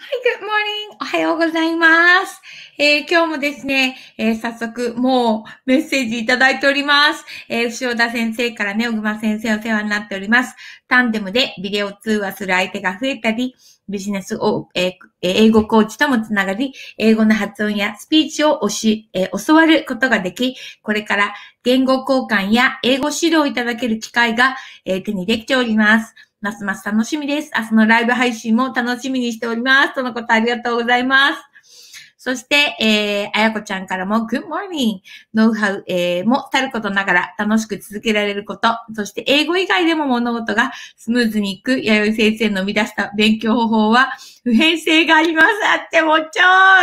はい、Good morning! おはようございます。えー、今日もですね、えー、早速、もうメッセージいただいております。えー、潮田先生からね、小熊先生お世話になっております。タンデムでビデオ通話する相手が増えたり、ビジネスを、えー、英語コーチともつながり、英語の発音やスピーチを教えー、教わることができ、これから言語交換や英語指導をいただける機会が、えー、手にできております。ますます楽しみです。明日のライブ配信も楽しみにしております。とのことありがとうございます。そして、えー、あやこちゃんからも Good morning! ノウハウ、えー、もたることながら楽しく続けられること、そして英語以外でも物事がスムーズにいく、弥生先生の生み出した勉強方法は、普遍性があります。あっても超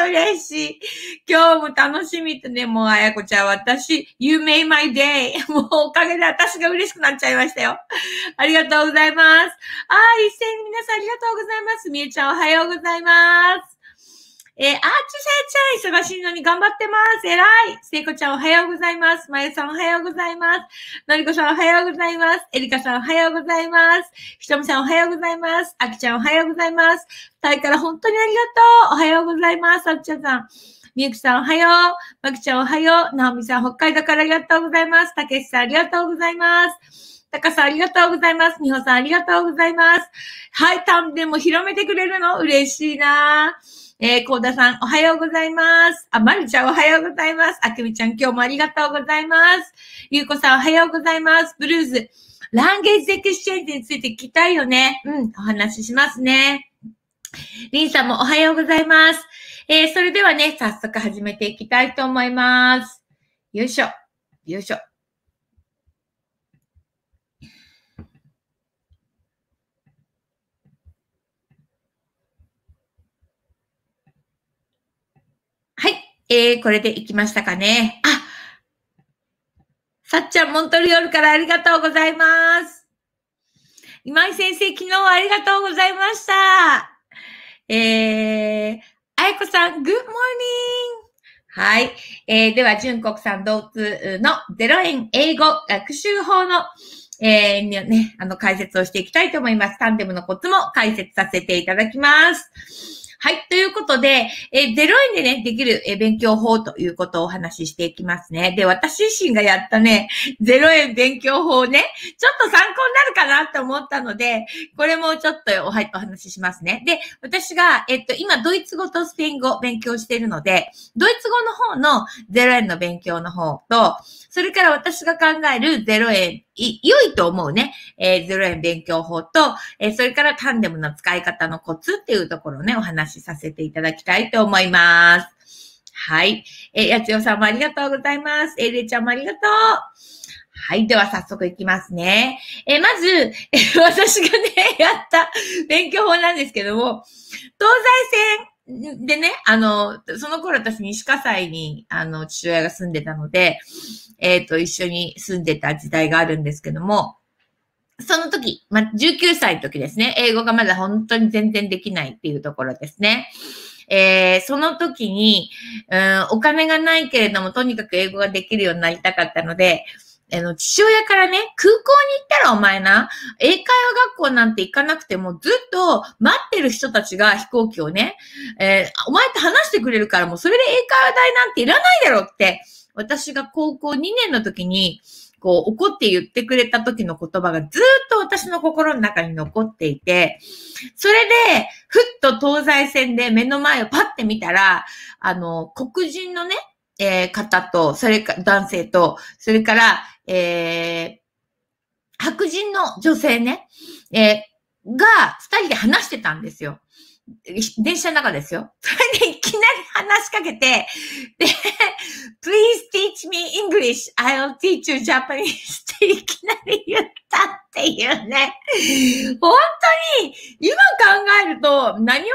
嬉しい。今日も楽しみとね、もうあやこちゃん私、You made my day! もうおかげで私が嬉しくなっちゃいましたよ。ありがとうございます。あ、一斉に皆さんありがとうございます。みえちゃんおはようございます。えー、アーチさやちゃん、忙しいのに頑張ってます。偉い。聖子ちゃん、おはようございます。まゆさん、おはようございます。のりこさん、おはようございます。えりかさん、おはようございます。ひとみさん、おはようございます。あきちゃん、おはようございます。タイから本当にありがとう。おはようございます。あきちゃんさん。みゆきさんおはよう。まきちゃんおはよう。なおみさん北海道からありがとうございます。たけしさんありがとうございます。たかさんありがとうございます。みほさんありがとうございます。はい、たんでも広めてくれるの嬉しいなぁ。えー、コーダさん、おはようございます。あ、まるちゃん、おはようございます。あくみちゃん、今日もありがとうございます。ゆうこさん、おはようございます。ブルーズ、ランゲージエクスチェンジについて聞きたいよね。うん、お話ししますね。りんさんもおはようございます。えー、それではね、早速始めていきたいと思います。よいしょ、よいしょ。えー、これでいきましたかね。あ、さっちゃん、モントリオールからありがとうございます。今井先生、昨日はありがとうございました。えー、あやこさん、グッモーニングはい。えー、では、純国産同通の0円英語学習法の、えー、ね、あの、解説をしていきたいと思います。タンデムのコツも解説させていただきます。はい。ということで、えー、0円でね、できる、えー、勉強法ということをお話ししていきますね。で、私自身がやったね、0円勉強法ね、ちょっと参考になるかなと思ったので、これもちょっとおはお話ししますね。で、私が、えっと、今、ドイツ語とスペイン語勉強しているので、ドイツ語の方の0円の勉強の方と、それから私が考える0円、良いと思うね、えー、0円勉強法と、えー、それからタンデムの使い方のコツっていうところをね、お話しさせていただきたいと思います。はい。えー、やつよさんもありがとうございます。えー、れいちゃんもありがとう。はい。では、早速いきますね。えー、まず、えー、私がね、やった勉強法なんですけども、東西線でね、あの、その頃私西葛西に、あの、父親が住んでたので、えっ、ー、と、一緒に住んでた時代があるんですけども、その時、まあ、19歳の時ですね、英語がまだ本当に全然できないっていうところですね。えー、その時に、うん、お金がないけれども、とにかく英語ができるようになりたかったので、あの、父親からね、空港に行ったらお前な、英会話学校なんて行かなくてもずっと待ってる人たちが飛行機をね、えー、お前と話してくれるからもうそれで英会話代なんていらないだろって、私が高校2年の時に、こう怒って言ってくれた時の言葉がずっと私の心の中に残っていて、それで、ふっと東西線で目の前をパッて見たら、あの、黒人のね、えー、方と、それか、男性と、それから、えー、白人の女性ね、えー、が、二人で話してたんですよ。電車の中ですよ。それでいきなり話しかけて、で、please teach me English, I'll teach you Japanese っていきなり言ったっていうね。本当に、今考えると何を考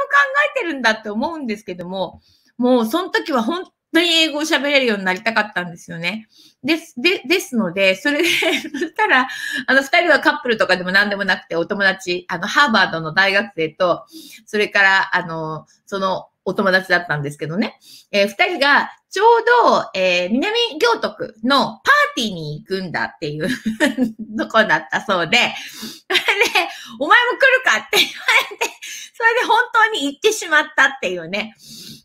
えてるんだって思うんですけども、もうその時は本当に英語を喋れるようになりたかったんですよね。です、で、ですので、それで そしたら、あの、二人はカップルとかでも何でもなくて、お友達、あの、ハーバードの大学生と、それから、あの、その、お友達だったんですけどね。えー、二人がちょうど、えー、南行徳のパーティーに行くんだっていう とこだったそうで、それで、お前も来るかって言われて、それで本当に行ってしまったっていうね。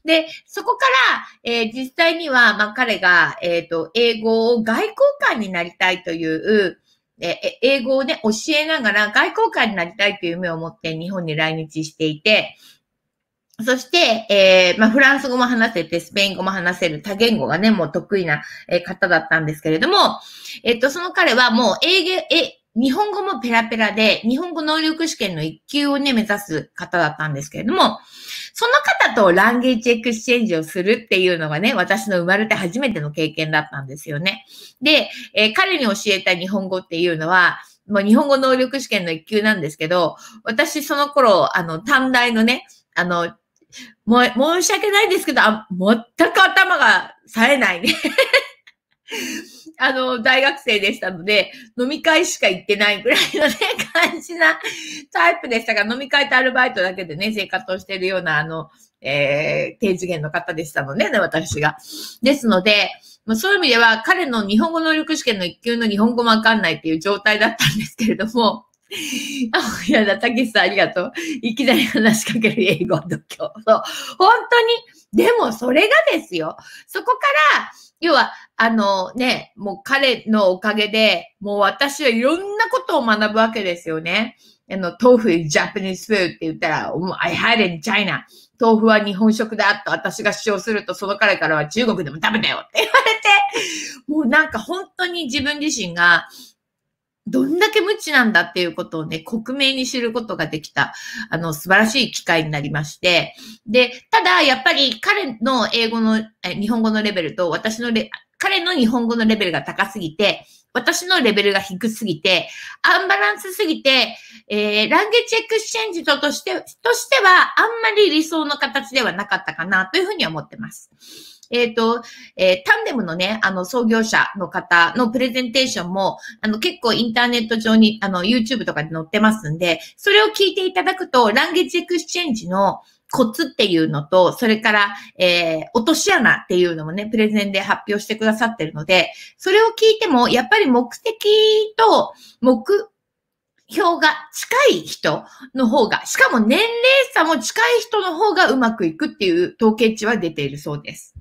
で、そこから、えー、実際には、まあ、彼が、えっ、ー、と、英語を外交官になりたいという、え英語をね、教えながら外交官になりたいという夢を持って日本に来日していて、そして、えー、まあ、フランス語も話せて、スペイン語も話せる多言語がね、もう得意な、え方だったんですけれども、えっと、その彼はもう英語、え、日本語もペラペラで、日本語能力試験の1級をね、目指す方だったんですけれども、その方とランゲージエクスチェンジをするっていうのがね、私の生まれて初めての経験だったんですよね。で、えー、彼に教えた日本語っていうのは、まう日本語能力試験の1級なんですけど、私その頃、あの、短大のね、あの、もう、申し訳ないんですけど、あ、全く頭が冴えないねあの、大学生でしたので、飲み会しか行ってないぐらいのね、感じなタイプでしたが、飲み会とアルバイトだけでね、生活をしているような、あの、えー、低次元の方でしたのでね、私が。ですので、まあ、そういう意味では、彼の日本語能力試験の1級の日本語もわかんないっていう状態だったんですけれども、あ、いやだ、たけしさんありがとう。いきなり話しかける英語度胸。そう。本当に。でも、それがですよ。そこから、要は、あのね、もう彼のおかげで、もう私はいろんなことを学ぶわけですよね。あの、豆腐 is Japanese food って言ったら、I had in China. 豆腐は日本食だと私が主張すると、その彼からは中国でも食べたよって言われて、もうなんか本当に自分自身が、どんだけ無知なんだっていうことをね、克明に知ることができた、あの、素晴らしい機会になりまして。で、ただ、やっぱり彼の英語の、日本語のレベルと私のレ、彼の日本語のレベルが高すぎて、私のレベルが低すぎて、アンバランスすぎて、えー、ランゲチエクスチェンジととして、としては、あんまり理想の形ではなかったかな、というふうに思ってます。えっ、ー、と、えー、タンデムのね、あの、創業者の方のプレゼンテーションも、あの、結構インターネット上に、あの、YouTube とかで載ってますんで、それを聞いていただくと、ランゲージエクスチェンジのコツっていうのと、それから、えー、落とし穴っていうのもね、プレゼンで発表してくださってるので、それを聞いても、やっぱり目的と、目、票が近い人の方が、しかも年齢差も近い人の方がうまくいくっていう統計値は出ているそうです。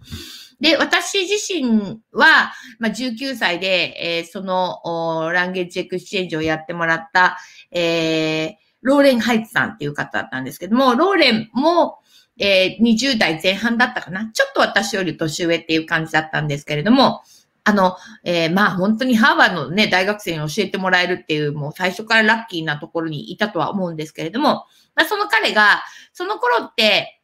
で、私自身は、まあ、19歳で、えー、その、ランゲージエクスチェンジをやってもらった、えー、ローレン・ハイツさんっていう方だったんですけども、ローレンも、えー、20代前半だったかな。ちょっと私より年上っていう感じだったんですけれども、あの、えー、まあ本当にハーバーのね、大学生に教えてもらえるっていう、もう最初からラッキーなところにいたとは思うんですけれども、まあその彼が、その頃って、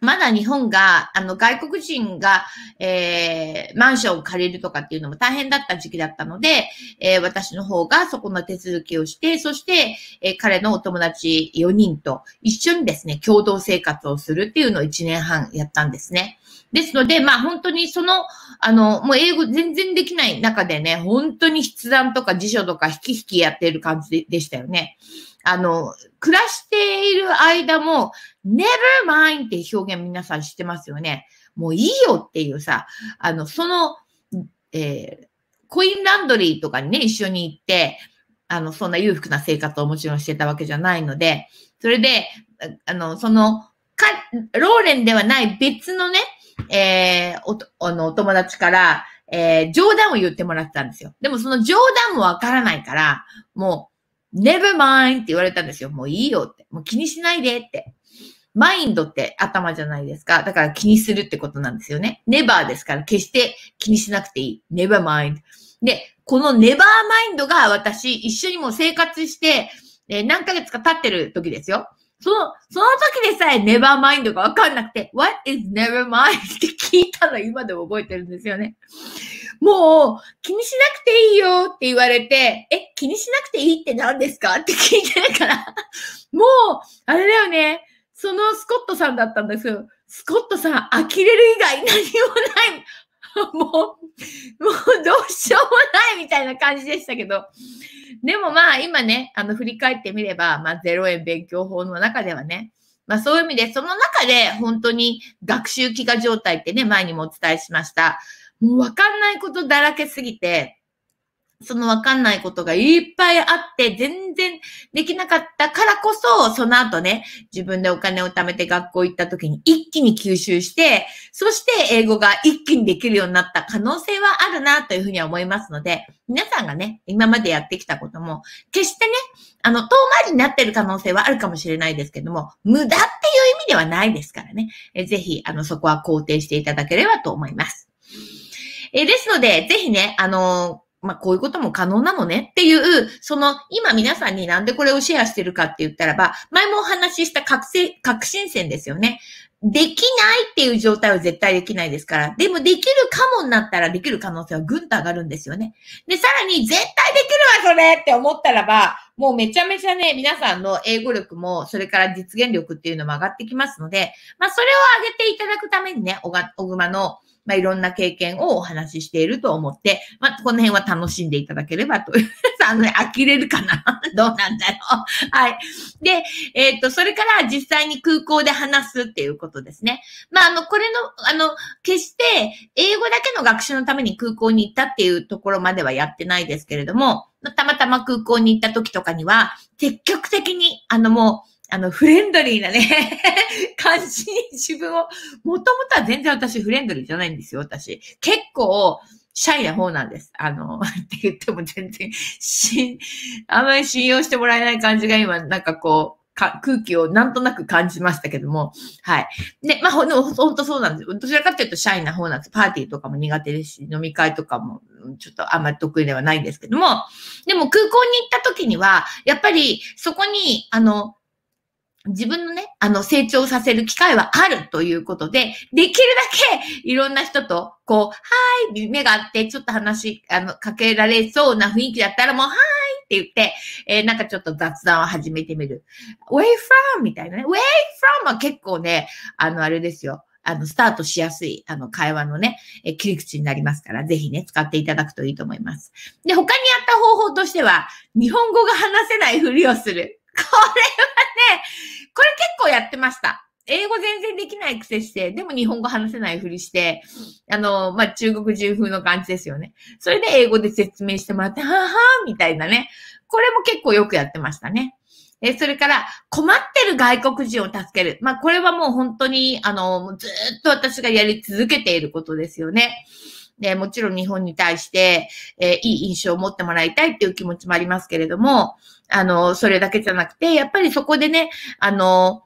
まだ日本が、あの、外国人が、えー、マンションを借りるとかっていうのも大変だった時期だったので、えー、私の方がそこの手続きをして、そして、えー、彼のお友達4人と一緒にですね、共同生活をするっていうのを1年半やったんですね。ですので、まあ本当にその、あの、もう英語全然できない中でね、本当に筆談とか辞書とか引き引きやってる感じでしたよね。あの、暮らしている間も、never mind って表現皆さん知ってますよね。もういいよっていうさ、あの、その、えー、コインランドリーとかにね、一緒に行って、あの、そんな裕福な生活をもちろんしてたわけじゃないので、それで、あの、その、か、ローレンではない別のね、えー、お、あの、お友達から、えー、冗談を言ってもらってたんですよ。でもその冗談もわからないから、もう、never mind って言われたんですよ。もういいよって。もう気にしないでって。マインドって頭じゃないですか。だから気にするってことなんですよね。never ですから、決して気にしなくていい。never mind。で、このネバーマインドが私、一緒にもう生活して、えー、何ヶ月か経ってる時ですよ。その、その時でさえ never mind がわかんなくて、what is never mind って聞いたの今でも覚えてるんですよね。もう、気にしなくていいよって言われて、え、気にしなくていいって何ですかって聞いてるから、もう、あれだよね。そのスコットさんだったんですよ。スコットさん、呆れる以外何もない。もう、もうどうしようもないみたいな感じでしたけど、でもまあ今ね、あの振り返ってみれば、まあ0円勉強法の中ではね、まあそういう意味で、その中で本当に学習飢餓状態ってね、前にもお伝えしました。もうわかんないことだらけすぎて、そのわかんないことがいっぱいあって、全然できなかったからこそ、その後ね、自分でお金を貯めて学校行った時に一気に吸収して、そして英語が一気にできるようになった可能性はあるなというふうには思いますので、皆さんがね、今までやってきたことも、決してね、あの、遠回りになってる可能性はあるかもしれないですけども、無駄っていう意味ではないですからね、えぜひ、あの、そこは肯定していただければと思います。えですので、ぜひね、あのまあ、こういうことも可能なのねっていう、その、今皆さんになんでこれをシェアしてるかって言ったらば、前もお話しした覚醒、革新線ですよね。できないっていう状態は絶対できないですから。でもできるかもになったらできる可能性はぐんと上がるんですよね。で、さらに絶対できるわ、それって思ったらば、もうめちゃめちゃね、皆さんの英語力も、それから実現力っていうのも上がってきますので、まあ、それを上げていただくためにね、小熊の、まあ、いろんな経験をお話ししていると思って、まあ、この辺は楽しんでいただければと。あのね、呆れるかな どうなんだろうはい。で、えっ、ー、と、それから実際に空港で話すっていうことですね。まあ、あの、これの、あの、決して英語だけの学習のために空港に行ったっていうところまではやってないですけれども、たまたま空港に行った時とかには、積極的に、あのもう、あの、フレンドリーなね 感じに自分を、もともとは全然私フレンドリーじゃないんですよ、私。結構、シャイな方なんです。あの、って言っても全然、し、あまり信用してもらえない感じが今、なんかこう、か空気をなんとなく感じましたけども、はい。で、まあ、ほんとそうなんです。どちらかというとシャイな方なんです。パーティーとかも苦手ですし、飲み会とかもちょっとあんまり得意ではないんですけども、でも空港に行った時には、やっぱりそこに、あの、自分のね、あの、成長させる機会はあるということで、できるだけいろんな人と、こう、はーい、目があって、ちょっと話、あの、かけられそうな雰囲気だったら、もう、はーいって言って、えー、なんかちょっと雑談を始めてみる。way from みたいなね。way from は結構ね、あの、あれですよ。あの、スタートしやすい、あの、会話のね、え切り口になりますから、ぜひね、使っていただくといいと思います。で、他にやった方法としては、日本語が話せないふりをする。これはね、これ結構やってました。英語全然できないくせして、でも日本語話せないふりして、あの、まあ、中国人風の感じですよね。それで英語で説明してもらって、ははぁ、みたいなね。これも結構よくやってましたね。え、それから、困ってる外国人を助ける。まあ、これはもう本当に、あの、ずっと私がやり続けていることですよね。で、もちろん日本に対して、えー、いい印象を持ってもらいたいっていう気持ちもありますけれども、あの、それだけじゃなくて、やっぱりそこでね、あの、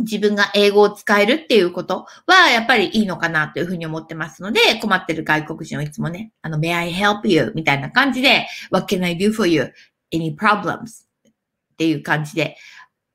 自分が英語を使えるっていうことは、やっぱりいいのかなというふうに思ってますので、困ってる外国人をいつもね、あの、may I help you? みたいな感じで、what can I do for you? any problems? っていう感じで、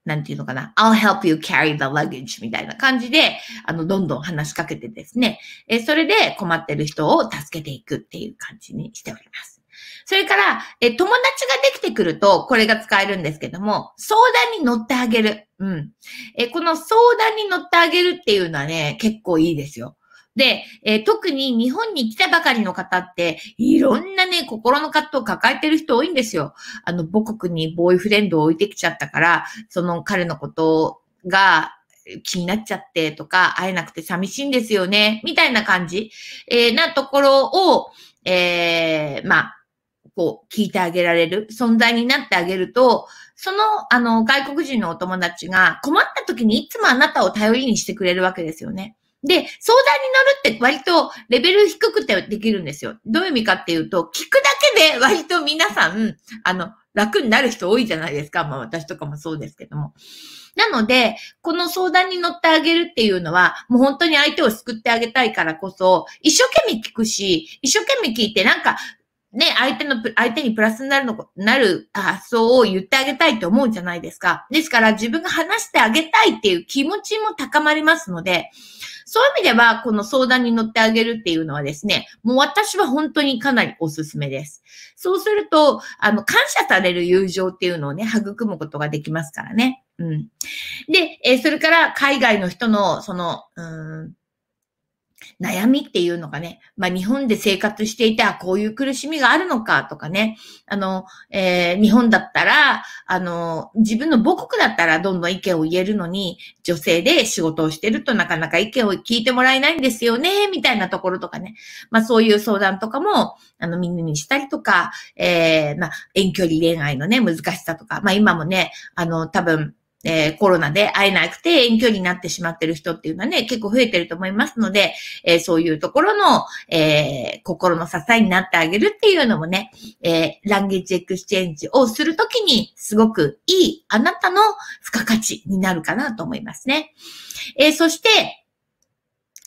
なんていうのかな、I'll help you carry the luggage みたいな感じで、あの、どんどん話しかけてですね、えそれで困ってる人を助けていくっていう感じにしております。それから、え友達ができてくると、これが使えるんですけども、相談に乗ってあげる。うん。えこの相談に乗ってあげるっていうのはね、結構いいですよ。で、えー、特に日本に来たばかりの方って、いろんなね、心の葛藤を抱えてる人多いんですよ。あの、母国にボーイフレンドを置いてきちゃったから、その彼のことが、気になっちゃってとか、会えなくて寂しいんですよね、みたいな感じ、えー、なところを、えー、まあ、こう、聞いてあげられる、存在になってあげると、その、あの、外国人のお友達が困った時にいつもあなたを頼りにしてくれるわけですよね。で、相談に乗るって割とレベル低くてできるんですよ。どういう意味かっていうと、聞くだけで割と皆さん、あの、楽になる人多いじゃないですか。まあ私とかもそうですけども。なので、この相談に乗ってあげるっていうのは、もう本当に相手を救ってあげたいからこそ、一生懸命聞くし、一生懸命聞いて、なんか、ね、相手の、相手にプラスになるの、なる発想を言ってあげたいと思うじゃないですか。ですから自分が話してあげたいっていう気持ちも高まりますので、そういう意味では、この相談に乗ってあげるっていうのはですね、もう私は本当にかなりおすすめです。そうすると、あの、感謝される友情っていうのをね、育むことができますからね。うん。で、えー、それから海外の人の、その、うん悩みっていうのがね、まあ日本で生活していたこういう苦しみがあるのかとかね、あの、えー、日本だったら、あの、自分の母国だったらどんどん意見を言えるのに、女性で仕事をしてるとなかなか意見を聞いてもらえないんですよね、みたいなところとかね、まあそういう相談とかも、あの、みんなにしたりとか、えー、まあ遠距離恋愛のね、難しさとか、まあ今もね、あの、多分、えー、コロナで会えなくて遠距離になってしまってる人っていうのはね、結構増えてると思いますので、えー、そういうところの、えー、心の支えになってあげるっていうのもね、えランゲージエクスチェンジをするときにすごくいいあなたの付加価値になるかなと思いますね。えそして、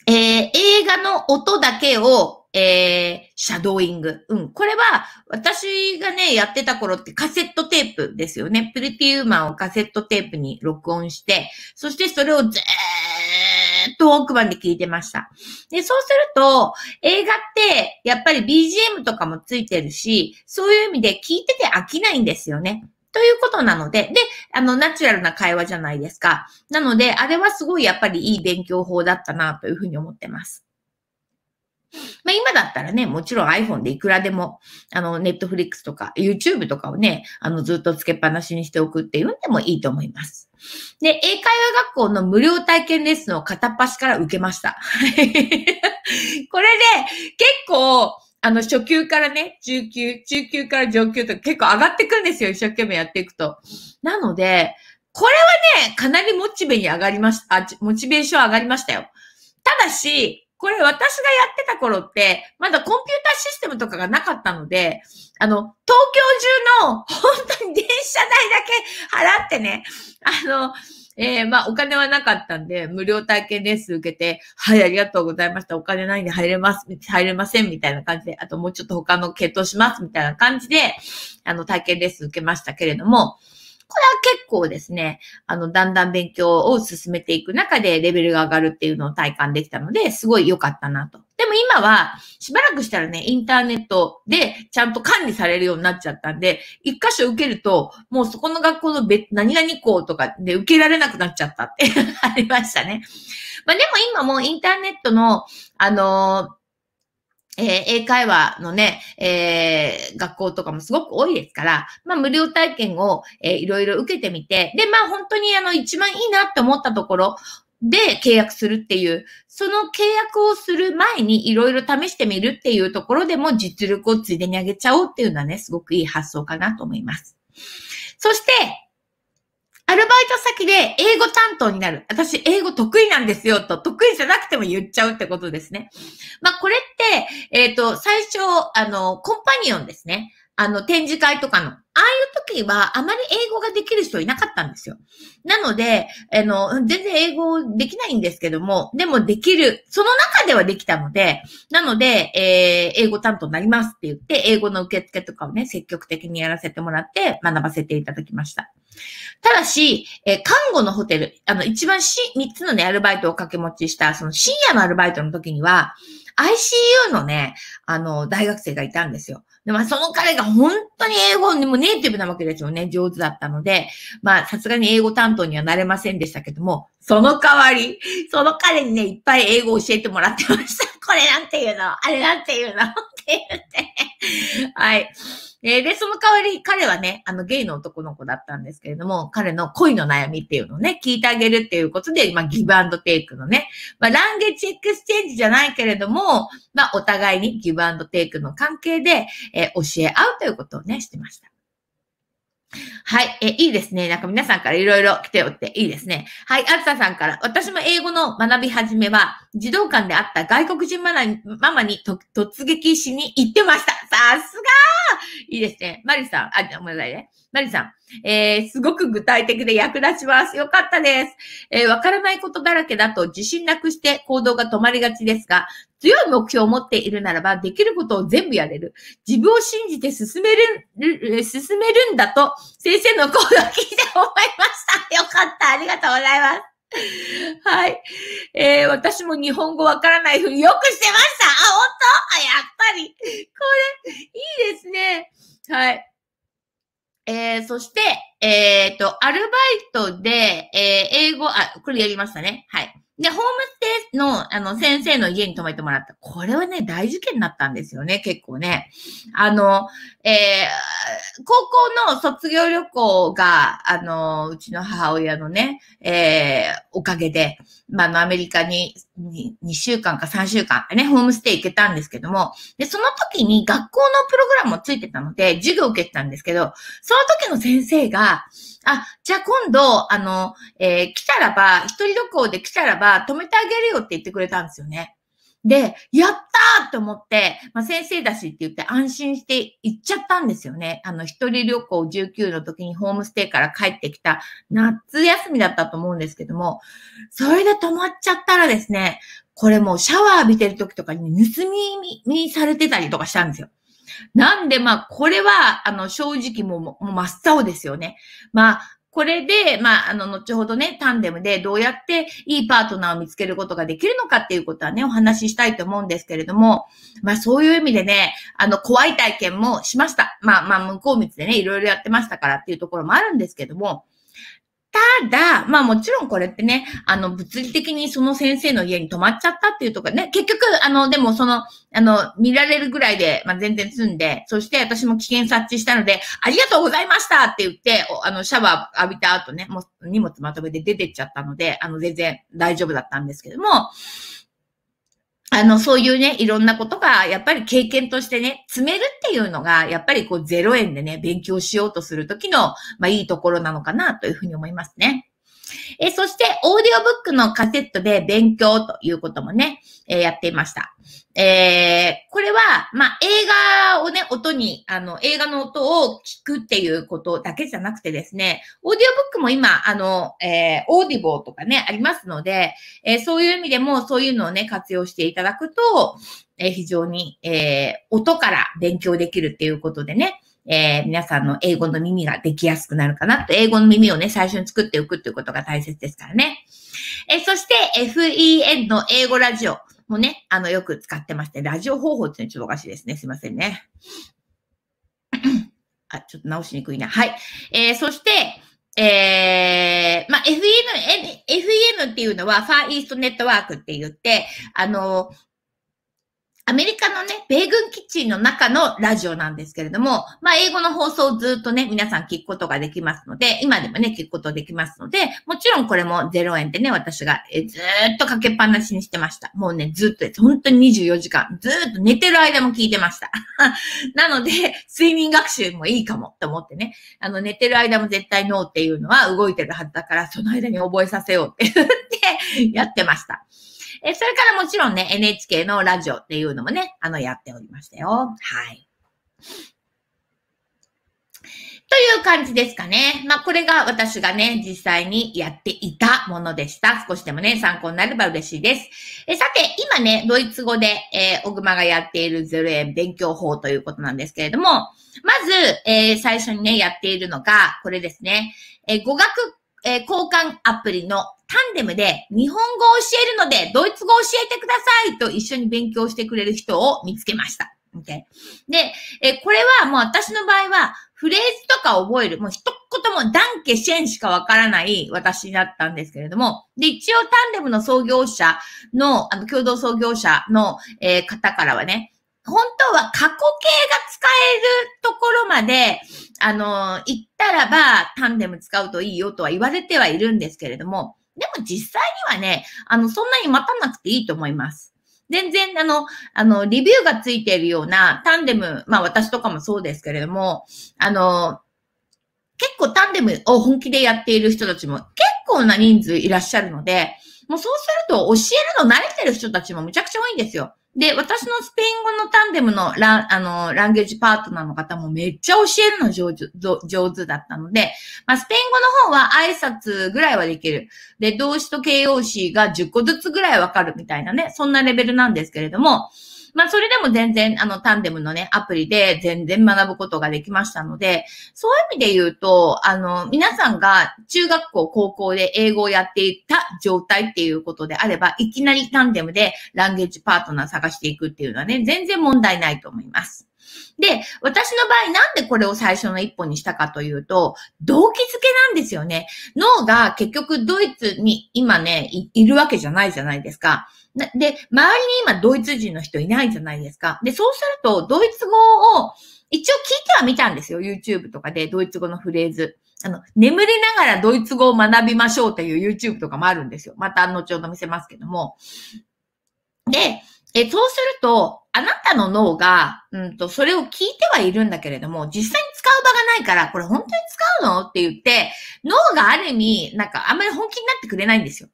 え映画の音だけをえー、シャドーイング。うん。これは、私がね、やってた頃ってカセットテープですよね。プリティウーマンをカセットテープに録音して、そしてそれをずーっと奥番で聞いてました。で、そうすると、映画って、やっぱり BGM とかもついてるし、そういう意味で聞いてて飽きないんですよね。ということなので、で、あの、ナチュラルな会話じゃないですか。なので、あれはすごいやっぱりいい勉強法だったなというふうに思ってます。まあ、今だったらね、もちろん iPhone でいくらでも、あの、Netflix とか YouTube とかをね、あの、ずっとつけっぱなしにしておくっていうのでもいいと思います。で、英会話学校の無料体験レッスンを片っ端から受けました。これで、結構、あの、初級からね、中級、中級から上級と結構上がってくんですよ、一生懸命やっていくと。なので、これはね、かなりモチベに上がりました、あ、モチベーション上がりましたよ。ただし、これ私がやってた頃って、まだコンピューターシステムとかがなかったので、あの、東京中の本当に電車代だけ払ってね、あの、えー、まあお金はなかったんで、無料体験レッスン受けて、はい、ありがとうございました。お金ないんで入れます、入れませんみたいな感じで、あともうちょっと他の検討しますみたいな感じで、あの体験レッスン受けましたけれども、これは結構ですね、あの、だんだん勉強を進めていく中でレベルが上がるっていうのを体感できたので、すごい良かったなと。でも今は、しばらくしたらね、インターネットでちゃんと管理されるようになっちゃったんで、一箇所受けると、もうそこの学校の別、何々校とかで受けられなくなっちゃったって ありましたね。まあでも今もインターネットの、あのーえー、英会話のね、えー、学校とかもすごく多いですから、まあ無料体験を、えー、いろいろ受けてみて、で、まあ本当にあの一番いいなって思ったところで契約するっていう、その契約をする前にいろいろ試してみるっていうところでも実力をついでに上げちゃおうっていうのはね、すごくいい発想かなと思います。そして、アルバイト先で英語担当になる。私、英語得意なんですよ、と。得意じゃなくても言っちゃうってことですね。まあ、これって、えっ、ー、と、最初、あの、コンパニオンですね。あの、展示会とかの。ああいう時は、あまり英語ができる人いなかったんですよ。なので、あの、全然英語できないんですけども、でもできる。その中ではできたので、なので、えー、英語担当になりますって言って、英語の受付とかをね、積極的にやらせてもらって、学ばせていただきました。ただし、えー、看護のホテル、あの、一番し、三つのね、アルバイトを掛け持ちした、その深夜のアルバイトの時には、ICU のね、あの、大学生がいたんですよ。で、まあ、その彼が本当に英語でもネイティブなわけですよね。上手だったので、まあ、さすがに英語担当にはなれませんでしたけども、その代わり、その彼にね、いっぱい英語教えてもらってました。これなんていうのあれなんて言うの って言って。はい。えで、その代わり、彼はね、あの、ゲイの男の子だったんですけれども、彼の恋の悩みっていうのをね、聞いてあげるっていうことで、まあ、ギブアンドテイクのね、まあ、ランゲージエクスチェンジじゃないけれども、まあ、お互いにギブアンドテイクの関係で、えー、教え合うということをね、してました。はい。え、いいですね。なんか皆さんからいろいろ来ておっていいですね。はい。あずささんから、私も英語の学び始めは、児童館であった外国人ママに突撃しに行ってました。さすがいいですね。マリさん、あ、ごめんなさいね。マリさん、えー、すごく具体的で役立ちます。よかったです。えー、わからないことだらけだと自信なくして行動が止まりがちですが、強い目標を持っているならば、できることを全部やれる。自分を信じて進める、進めるんだと、先生の講座を聞いて思いました。よかった。ありがとうございます。はい。えー、私も日本語わからないふりよくしてました。あ、本当あ、やっぱり。これ、いいですね。はい。えー、そして、えっ、ー、と、アルバイトで、えー、英語、あ、これやりましたね。はい。で、ホームステイの、あの、先生の家に泊めてもらった。これはね、大事件になったんですよね、結構ね。あの、えー、高校の卒業旅行が、あの、うちの母親のね、えー、おかげで、まあ、あの、アメリカに2週間か3週間ね、ホームステイ行けたんですけども、で、その時に学校のプログラムもついてたので、授業を受けてたんですけど、その時の先生が、あ、じゃあ今度、あの、えー、来たらば、一人旅行で来たらば、止めてあげるよって言ってくれたんですよね。で、やったーと思って、まあ、先生だしって言って安心して行っちゃったんですよね。あの、一人旅行19の時にホームステイから帰ってきた夏休みだったと思うんですけども、それで止まっちゃったらですね、これもうシャワー浴びてる時とかに盗み見されてたりとかしたんですよ。なんで、まあ、これは、あの、正直もう、もう真っ青ですよね。まあ、これで、まあ、あの、後ほどね、タンデムでどうやっていいパートナーを見つけることができるのかっていうことはね、お話ししたいと思うんですけれども、まあ、そういう意味でね、あの、怖い体験もしました。まあ、まあ、向こう道でね、いろいろやってましたからっていうところもあるんですけども、ただ、まあもちろんこれってね、あの、物理的にその先生の家に泊まっちゃったっていうとかね、結局、あの、でもその、あの、見られるぐらいで、まあ全然済んで、そして私も危険察知したので、ありがとうございましたって言って、あの、シャワー浴びた後ね、もう荷物まとめて出てっちゃったので、あの、全然大丈夫だったんですけども、あの、そういうね、いろんなことが、やっぱり経験としてね、詰めるっていうのが、やっぱりこう0円でね、勉強しようとするときの、まあいいところなのかなというふうに思いますね。えそして、オーディオブックのカセットで勉強ということもね、えやっていました。えー、これは、まあ、映画をね、音に、あの、映画の音を聞くっていうことだけじゃなくてですね、オーディオブックも今、あの、えー、オーディボーとかね、ありますので、えー、そういう意味でも、そういうのをね、活用していただくと、え非常に、え音から勉強できるっていうことでね、えー、皆さんの英語の耳ができやすくなるかなと、英語の耳をね、最初に作っておくということが大切ですからね。えー、そして、FEN の英語ラジオもね、あの、よく使ってまして、ラジオ方法っていうのはちょっとおかしいですね。すいませんね。あ、ちょっと直しにくいな。はい。えー、そして、えー、まあ、FEN、FEN っていうのは、ファーイーストネットワークって言って、あの、アメリカのね、米軍キッチンの中のラジオなんですけれども、まあ、英語の放送をずっとね、皆さん聞くことができますので、今でもね、聞くことできますので、もちろんこれも0円でね、私がずっとかけっぱなしにしてました。もうね、ずっとです。本当に24時間、ずっと寝てる間も聞いてました。なので、睡眠学習もいいかもって思ってね、あの、寝てる間も絶対脳っていうのは動いてるはずだから、その間に覚えさせようって言ってやってました。え、それからもちろんね、NHK のラジオっていうのもね、あの、やっておりましたよ。はい。という感じですかね。まあ、これが私がね、実際にやっていたものでした。少しでもね、参考になれば嬉しいです。えさて、今ね、ドイツ語で、えー、オグマがやっている0円勉強法ということなんですけれども、まず、えー、最初にね、やっているのが、これですね。えー、語学、えー、交換アプリのタンデムで日本語を教えるので、ドイツ語を教えてくださいと一緒に勉強してくれる人を見つけました。で、えこれはもう私の場合は、フレーズとか覚える、もう一言もダンケシェンしかわからない私だったんですけれども、で、一応タンデムの創業者の、あの、共同創業者の、えー、方からはね、本当は過去形が使えるところまで、あの、行ったらば、タンデム使うといいよとは言われてはいるんですけれども、でも実際にはね、あの、そんなに待たなくていいと思います。全然、あの、あの、レビューがついているようなタンデム、まあ私とかもそうですけれども、あの、結構タンデムを本気でやっている人たちも結構な人数いらっしゃるので、もうそうすると教えるの慣れてる人たちもむちゃくちゃ多いんですよ。で、私のスペイン語のタンデムのラあのランゲージパートナーの方もめっちゃ教えるの上手上手だったので、まあ、スペイン語の方は挨拶ぐらいはできる。で、動詞と形容詞が10個ずつぐらいわかるみたいなね、そんなレベルなんですけれども、まあ、それでも全然、あの、タンデムのね、アプリで全然学ぶことができましたので、そういう意味で言うと、あの、皆さんが中学校、高校で英語をやっていた状態っていうことであれば、いきなりタンデムでランゲージパートナー探していくっていうのはね、全然問題ないと思います。で、私の場合なんでこれを最初の一歩にしたかというと、動機づけなんですよね。脳が結局ドイツに今ねい、いるわけじゃないじゃないですか。で、周りに今ドイツ人の人いないじゃないですか。で、そうすると、ドイツ語を一応聞いてはみたんですよ。YouTube とかで、ドイツ語のフレーズ。あの、眠りながらドイツ語を学びましょうっていう YouTube とかもあるんですよ。また後ほど見せますけども。で、えそうすると、あなたの脳が、うんと、それを聞いてはいるんだけれども、実際に使う場がないから、これ本当に使うのって言って、脳がある意味、なんかあんまり本気になってくれないんですよ。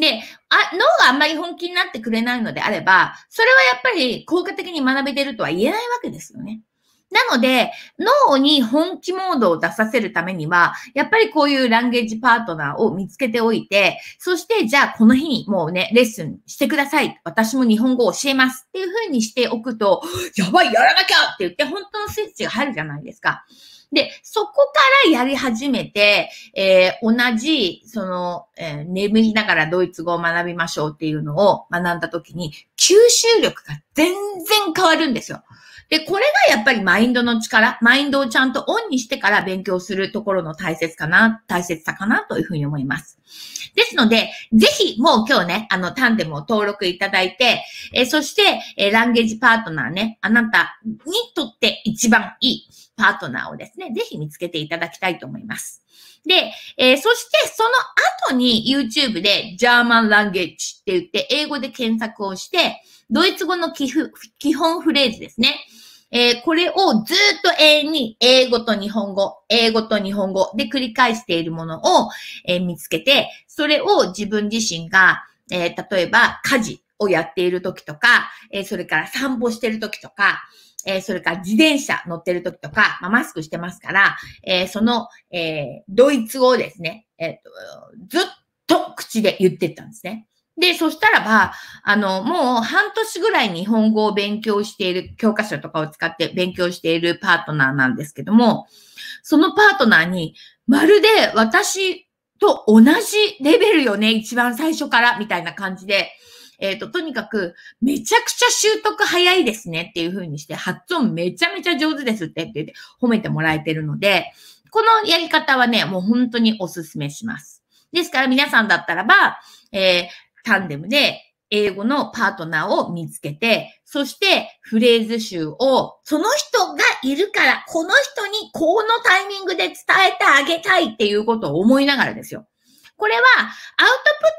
で、あ、脳があんまり本気になってくれないのであれば、それはやっぱり効果的に学べてるとは言えないわけですよね。なので、脳に本気モードを出させるためには、やっぱりこういうランゲージパートナーを見つけておいて、そしてじゃあこの日にもうね、レッスンしてください。私も日本語を教えますっていう風にしておくと、やばい、やらなきゃって言って本当のスイッチが入るじゃないですか。で、そこからやり始めて、えー、同じ、その、えー、眠りながらドイツ語を学びましょうっていうのを学んだ時に、吸収力が全然変わるんですよ。で、これがやっぱりマインドの力、マインドをちゃんとオンにしてから勉強するところの大切かな、大切さかなというふうに思います。ですので、ぜひもう今日ね、あの、タンデムを登録いただいて、えそして、えランゲージパートナーね、あなたにとって一番いい。パートナーをですね、ぜひ見つけていただきたいと思います。で、えー、そしてその後に YouTube で German Language って言って英語で検索をして、ドイツ語の基本フレーズですね。えー、これをずっと永遠に英語と日本語、英語と日本語で繰り返しているものを、えー、見つけて、それを自分自身が、えー、例えば家事をやっている時とか、えそれから散歩している時とか、えー、それから自転車乗ってる時とか、まあ、マスクしてますから、えー、その、えー、ドイツ語をですね、えーと、ずっと口で言ってったんですね。で、そしたらば、あの、もう半年ぐらい日本語を勉強している、教科書とかを使って勉強しているパートナーなんですけども、そのパートナーに、まるで私と同じレベルよね、一番最初から、みたいな感じで、えっ、ー、と、とにかく、めちゃくちゃ習得早いですねっていう風にして、発音めちゃめちゃ上手ですってってって褒めてもらえてるので、このやり方はね、もう本当にお勧めします。ですから皆さんだったらば、えー、タンデムで英語のパートナーを見つけて、そしてフレーズ集をその人がいるから、この人にこのタイミングで伝えてあげたいっていうことを思いながらですよ。これは、アウ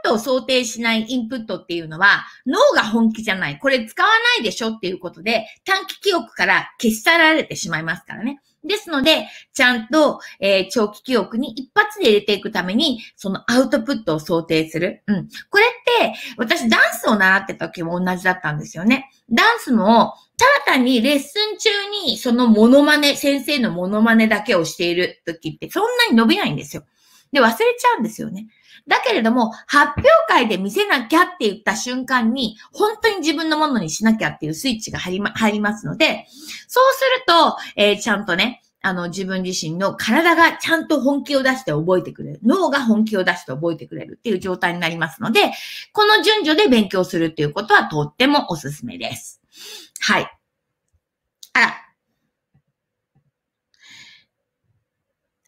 トプットを想定しないインプットっていうのは、脳が本気じゃない。これ使わないでしょっていうことで、短期記憶から消し去られてしまいますからね。ですので、ちゃんと、えー、長期記憶に一発で入れていくために、そのアウトプットを想定する。うん。これって、私ダンスを習ってた時も同じだったんですよね。ダンスも、ただ単にレッスン中にそのモノマネ、先生のモノマネだけをしている時って、そんなに伸びないんですよ。で、忘れちゃうんですよね。だけれども、発表会で見せなきゃって言った瞬間に、本当に自分のものにしなきゃっていうスイッチが入り,、ま、入りますので、そうすると、えー、ちゃんとね、あの、自分自身の体がちゃんと本気を出して覚えてくれる。脳が本気を出して覚えてくれるっていう状態になりますので、この順序で勉強するっていうことはとってもおすすめです。はい。あら。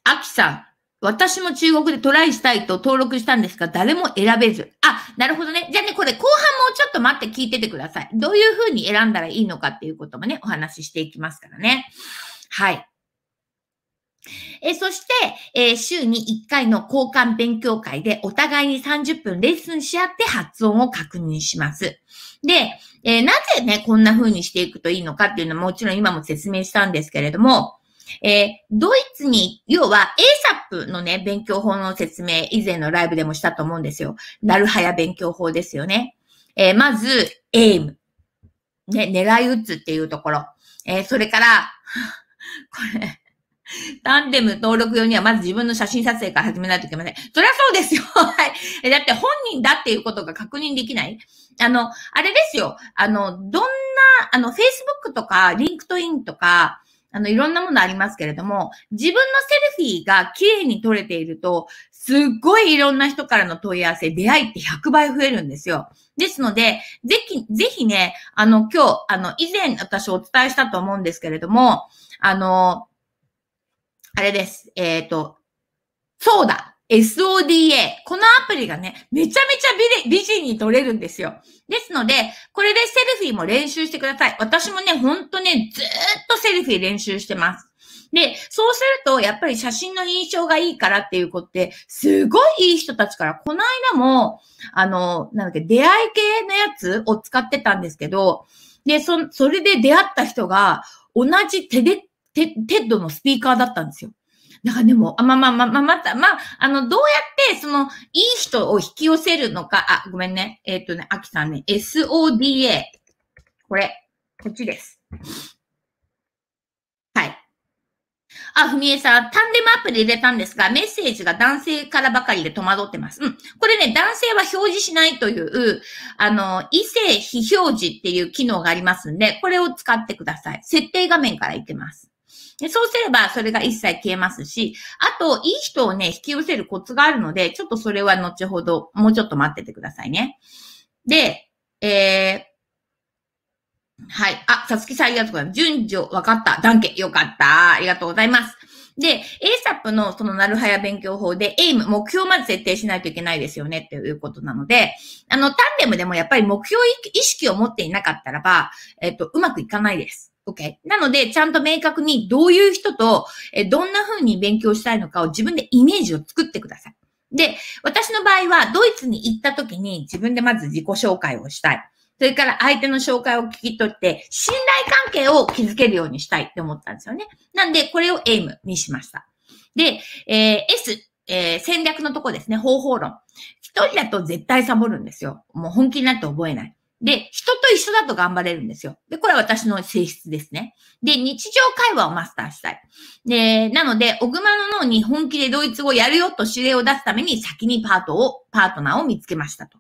あきさん。私も中国でトライしたいと登録したんですが、誰も選べず。あ、なるほどね。じゃあね、これ後半もうちょっと待って聞いててください。どういうふうに選んだらいいのかっていうこともね、お話ししていきますからね。はい。えそして、えー、週に1回の交換勉強会でお互いに30分レッスンし合って発音を確認します。で、えー、なぜね、こんな風にしていくといいのかっていうのはもちろん今も説明したんですけれども、えー、ドイツに、要は ASAP のね、勉強法の説明、以前のライブでもしたと思うんですよ。なるはや勉強法ですよね。えー、まず、エイム。ね、狙い撃つっていうところ。えー、それから、これ、タンデム登録用にはまず自分の写真撮影から始めないといけません。そりゃそうですよ。はい。だって本人だっていうことが確認できないあの、あれですよ。あの、どんな、あの、Facebook とか、LinkedIn とか、あの、いろんなものありますけれども、自分のセルフィーが綺麗に撮れていると、すっごいいろんな人からの問い合わせ、出会いって100倍増えるんですよ。ですので、ぜひ、ぜひね、あの、今日、あの、以前私お伝えしたと思うんですけれども、あの、あれです。えっ、ー、と、そうだ。SODA。このアプリがね、めちゃめちゃ美人に撮れるんですよ。ですので、これでセルフィーも練習してください。私もね、ほんとね、ずーっとセルフィー練習してます。で、そうすると、やっぱり写真の印象がいいからっていう子って、すごいいい人たちから、この間も、あの、なんだっけ、出会い系のやつを使ってたんですけど、で、そ、それで出会った人が、同じテデ、テッドのスピーカーだったんですよ。んかでも、あまあまあまあ、まあ、また、まあ、あの、どうやって、その、いい人を引き寄せるのか、あ、ごめんね。えっ、ー、とね、あきさんね、SODA。これ、こっちです。はい。あ、ふみえさん、タンデムアプリ入れたんですが、メッセージが男性からばかりで戸惑ってます。うん。これね、男性は表示しないという、あの、異性非表示っていう機能がありますんで、これを使ってください。設定画面からいってます。で、そうすればそれが一切消えますし、あと、いい人をね、引き寄せるコツがあるので、ちょっとそれは後ほど、もうちょっと待っててくださいね。で、えー、はい。あ、さつきさんありがとうございます。順序、わかった。段階、よかった。ありがとうございます。で、ASAP のそのなるはや勉強法で、エイム、目標まで設定しないといけないですよねっていうことなので、あの、タンデムでもやっぱり目標意識を持っていなかったらば、えっと、うまくいかないです。OK。なので、ちゃんと明確にどういう人と、えどんな風に勉強したいのかを自分でイメージを作ってください。で、私の場合は、ドイツに行った時に自分でまず自己紹介をしたい。それから相手の紹介を聞き取って、信頼関係を築けるようにしたいって思ったんですよね。なんで、これをエイムにしました。で、えー、S、えー、戦略のとこですね、方法論。一人だと絶対サボるんですよ。もう本気になって覚えない。で、人と一緒だと頑張れるんですよ。で、これは私の性質ですね。で、日常会話をマスターしたい。で、なので、オグマののに本気でドイツ語やるよと指令を出すために先にパートを、パートナーを見つけましたと。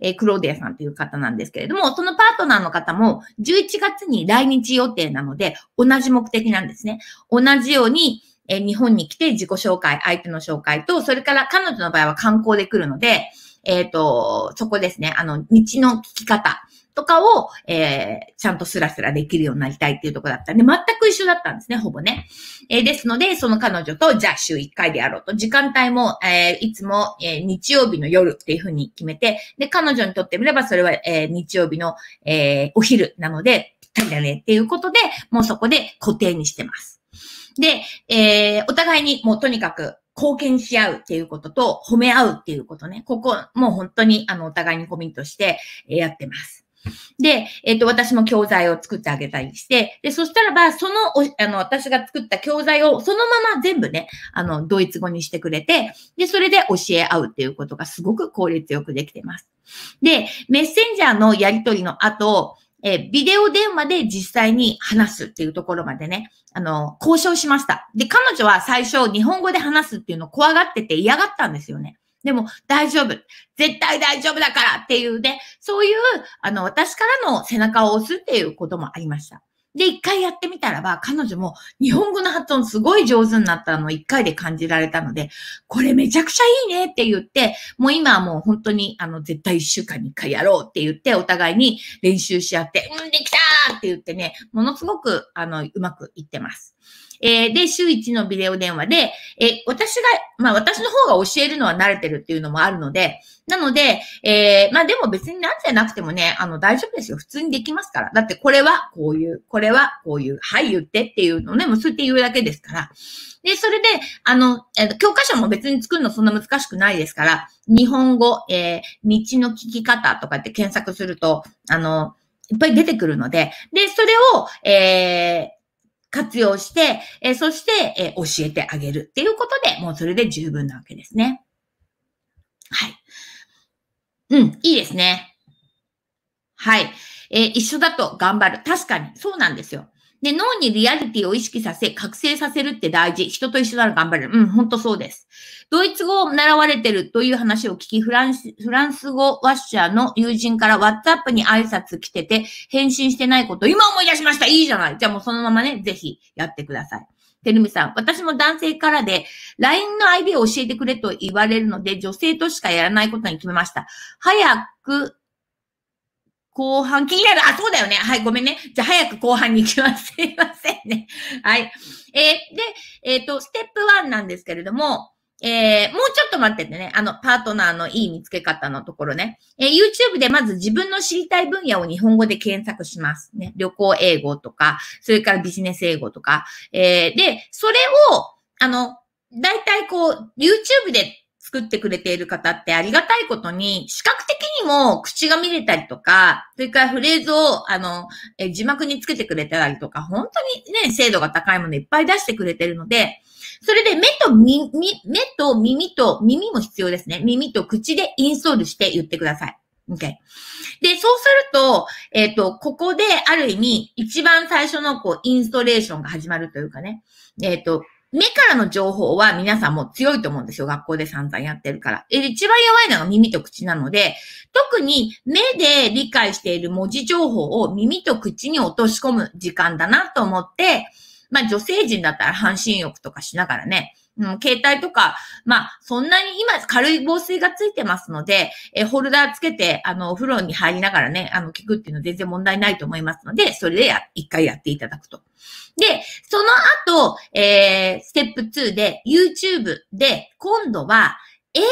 えー、クローディアさんという方なんですけれども、そのパートナーの方も11月に来日予定なので、同じ目的なんですね。同じように、えー、日本に来て自己紹介、相手の紹介と、それから彼女の場合は観光で来るので、えっ、ー、と、そこですね、あの、道の聞き方とかを、えー、ちゃんとスラスラできるようになりたいっていうところだったんで、全く一緒だったんですね、ほぼね。えー、ですので、その彼女と、じゃあ週1回でやろうと。時間帯も、えー、いつも、えー、日曜日の夜っていうふうに決めて、で、彼女にとってみれば、それは、えー、日曜日の、えー、お昼なので、ぴったりだねっていうことで、もうそこで固定にしてます。で、えー、お互いにもうとにかく貢献し合うっていうことと、褒め合うっていうことね。ここ、もう本当に、あの、お互いにコミットして、えやってます。で、えっ、ー、と、私も教材を作ってあげたりして、で、そしたらば、その、あの、私が作った教材をそのまま全部ね、あの、ドイツ語にしてくれて、で、それで教え合うっていうことがすごく効率よくできてます。で、メッセンジャーのやりとりの後、えビデオ電話で実際に話すっていうところまでね、あの、交渉しました。で、彼女は最初日本語で話すっていうのを怖がってて嫌がったんですよね。でも大丈夫。絶対大丈夫だからっていうね、そういう、あの、私からの背中を押すっていうこともありました。で、一回やってみたらば、彼女も日本語の発音すごい上手になったのを一回で感じられたので、これめちゃくちゃいいねって言って、もう今はもう本当にあの絶対一週間に一回やろうって言って、お互いに練習し合って、うん、できたーって言ってね、ものすごくあの、うまくいってます。えー、で、週1のビデオ電話で、えー、私が、まあ私の方が教えるのは慣れてるっていうのもあるので、なので、えー、まあでも別になんじゃなくてもね、あの大丈夫ですよ。普通にできますから。だってこれはこういう、これはこういう、はい言ってっていうのね、もうそうやって言うだけですから。で、それで、あの、えー、教科書も別に作るのそんな難しくないですから、日本語、えー、道の聞き方とかって検索すると、あの、いっぱい出てくるので、で、それを、えー、活用して、えそして、え教えてあげるっていうことで、もうそれで十分なわけですね。はい。うん、いいですね。はい。えー、一緒だと頑張る。確かに、そうなんですよ。で、脳にリアリティを意識させ、覚醒させるって大事。人と一緒なら頑張れる。うん、ほんとそうです。ドイツ語を習われてるという話を聞き、フランス、フランス語ワッシャーの友人からワッツアップに挨拶来てて、返信してないこと、今思い出しましたいいじゃないじゃあもうそのままね、ぜひやってください。てるみさん、私も男性からで、LINE の ID を教えてくれと言われるので、女性としかやらないことに決めました。早く後半気になる。あ、そうだよね。はい、ごめんね。じゃ早く後半に行きます。すいませんね。はい。えー、で、えっ、ー、と、ステップ1なんですけれども、えー、もうちょっと待っててね。あの、パートナーのいい見つけ方のところね。えー、YouTube でまず自分の知りたい分野を日本語で検索します。ね。旅行英語とか、それからビジネス英語とか。えー、で、それを、あの、大体こう、YouTube で作ってくれている方ってありがたいことに、視覚的にも口が見れたりとか、それからフレーズを、あの、え字幕につけてくれたりとか、本当にね、精度が高いものいっぱい出してくれてるので、それで目と耳、目と耳と、耳も必要ですね。耳と口でインストールして言ってください。Okay. で、そうすると、えっ、ー、と、ここである意味、一番最初のこう、インストレーションが始まるというかね、えっ、ー、と、目からの情報は皆さんも強いと思うんですよ。学校で散々やってるから。え、一番弱いのが耳と口なので、特に目で理解している文字情報を耳と口に落とし込む時間だなと思って、まあ女性人だったら半身浴とかしながらね、うん、携帯とか、まあ、そんなに今軽い防水がついてますので、えホルダーつけて、あの、お風呂に入りながらね、あの、聞くっていうのは全然問題ないと思いますので、それでや、一回やっていただくと。で、その後、えー、ステップ2で、YouTube で、今度は、英語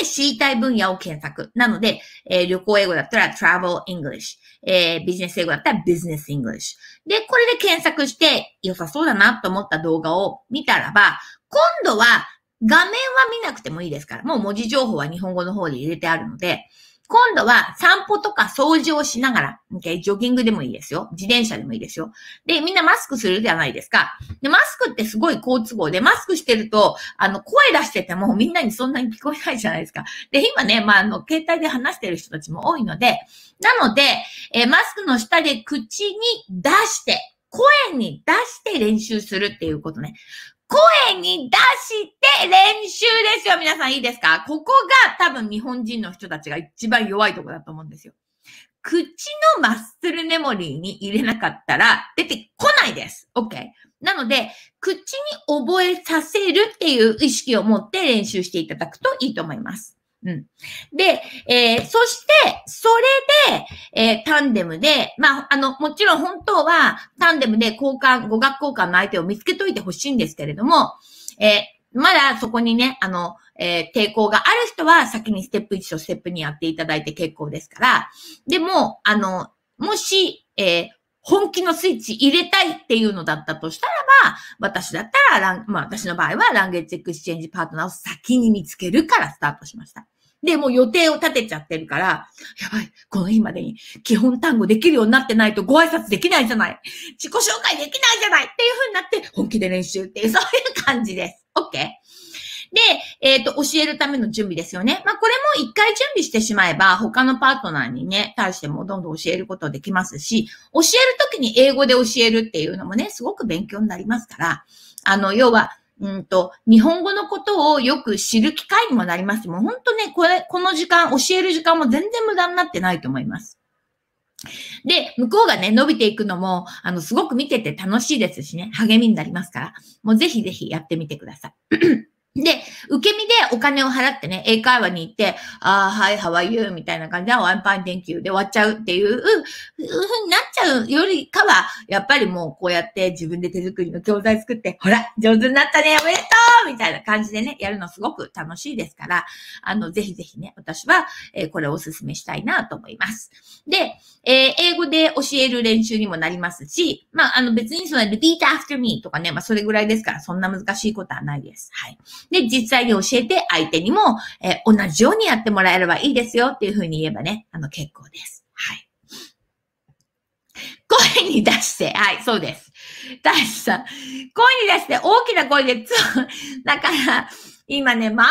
で知りたい分野を検索。なので、えー、旅行英語だったら travel English、えー、ビジネス英語だったら business English。で、これで検索して良さそうだなと思った動画を見たらば、今度は画面は見なくてもいいですから、もう文字情報は日本語の方で入れてあるので、今度は散歩とか掃除をしながら、ジョギングでもいいですよ。自転車でもいいですよ。で、みんなマスクするじゃないですか。で、マスクってすごい好都合で、マスクしてると、あの、声出しててもみんなにそんなに聞こえないじゃないですか。で、今ね、まあ、あの、携帯で話してる人たちも多いので、なので、えマスクの下で口に出して、声に出して練習するっていうことね。声に出して練習ですよ、皆さんいいですかここが多分日本人の人たちが一番弱いとこだと思うんですよ。口のマッスルメモリーに入れなかったら出てこないです。OK。なので、口に覚えさせるっていう意識を持って練習していただくといいと思います。うん。で、えー、そして、それで、えー、タンデムで、まあ、あの、もちろん本当は、タンデムで交換、語学交換の相手を見つけといてほしいんですけれども、えー、まだそこにね、あの、えー、抵抗がある人は先にステップ1とステップ2やっていただいて結構ですから、でも、あの、もし、えー、本気のスイッチ入れたいっていうのだったとしたらば、私だったら、まあ私の場合はランゲージエクスチェンジパートナーを先に見つけるからスタートしました。で、もう予定を立てちゃってるから、やばい、この日までに基本単語できるようになってないとご挨拶できないじゃない。自己紹介できないじゃないっていう風になって、本気で練習っていう、そういう感じです。OK? で、えっ、ー、と、教えるための準備ですよね。まあ、これも一回準備してしまえば、他のパートナーにね、対してもどんどん教えることできますし、教えるときに英語で教えるっていうのもね、すごく勉強になりますから、あの、要は、うんと、日本語のことをよく知る機会にもなります。もう本当ね、これ、この時間、教える時間も全然無駄になってないと思います。で、向こうがね、伸びていくのも、あの、すごく見てて楽しいですしね、励みになりますから、もうぜひぜひやってみてください。で、受け身でお金を払ってね、英会話に行って、ああ、はい、ハワイユーみたいな感じで、ワンパン電球で終わっちゃうっていう、ふうになっちゃうよりかは、やっぱりもうこうやって自分で手作りの教材作って、ほら、上手になったね、おめでとうみたいな感じでね、やるのすごく楽しいですから、あの、ぜひぜひね、私は、えー、これをお勧めしたいなと思います。で、えー、英語で教える練習にもなりますし、まあ、あの別にその repeat after me とかね、まあそれぐらいですから、そんな難しいことはないです。はい。で、実際に教えて相手にも、えー、同じようにやってもらえればいいですよっていうふうに言えばね、あの結構です。はい。声に出して、はい、そうです。大しさん、声に出して大きな声で、つ、だから、今ね、マウ